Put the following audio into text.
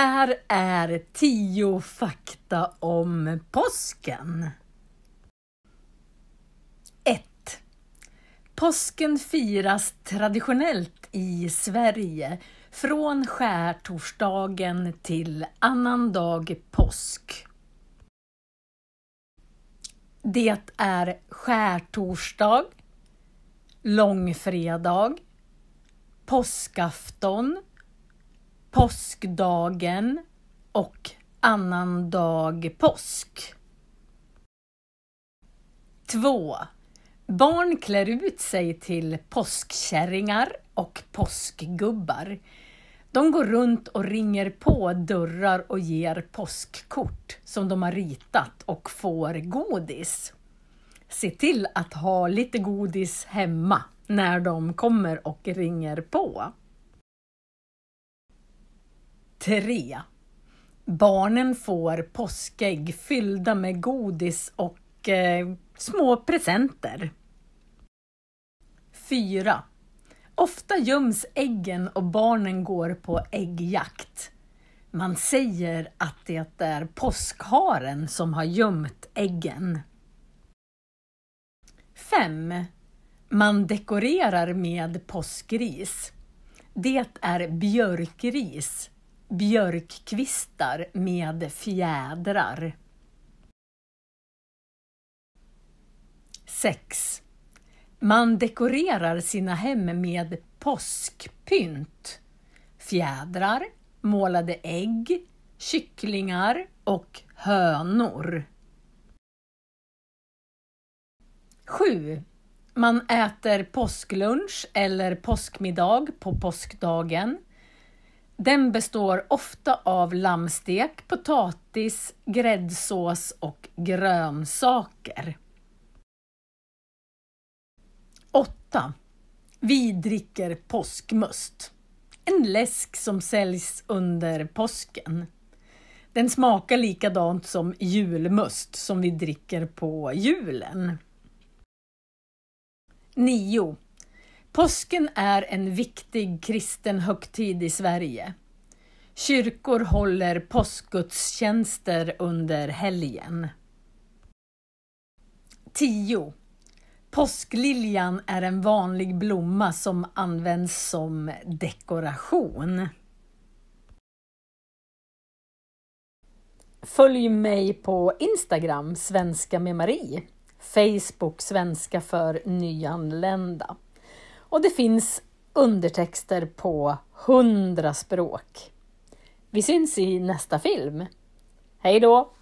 här är 10 fakta om påsken. 1. Påsken firas traditionellt i Sverige från skärtorsdagen till annandag påsk. Det är skärtorsdag, långfredag, påskafton, påskdagen och annandag påsk. 2. Barn klär ut sig till påskkärringar och påskgubbar. De går runt och ringer på dörrar och ger påskkort som de har ritat och får godis. Se till att ha lite godis hemma när de kommer och ringer på. 3. Barnen får påskägg fyllda med godis och eh, små presenter. 4. Ofta göms äggen och barnen går på äggjakt. Man säger att det är påskharen som har gömt äggen. 5. Man dekorerar med påskris. Det är björkris björkkvistar med fjädrar. 6. Man dekorerar sina hem med påskpynt, fjädrar, målade ägg, kycklingar och hönor. 7. Man äter påsklunch eller påskmiddag på påskdagen den består ofta av lammstek, potatis, gräddsås och grönsaker. 8. Vi dricker påskmust. En läsk som säljs under påsken. Den smakar likadant som julmust som vi dricker på julen. 9. Påsken är en viktig kristen högtid i Sverige. Kyrkor håller påskgudstjänster under helgen. 10. Påskliljan är en vanlig blomma som används som dekoration. Följ mig på Instagram, Svenska med Marie, Facebook Svenska för nyanlända. Och det finns undertexter på hundra språk. Vi syns i nästa film. Hej då!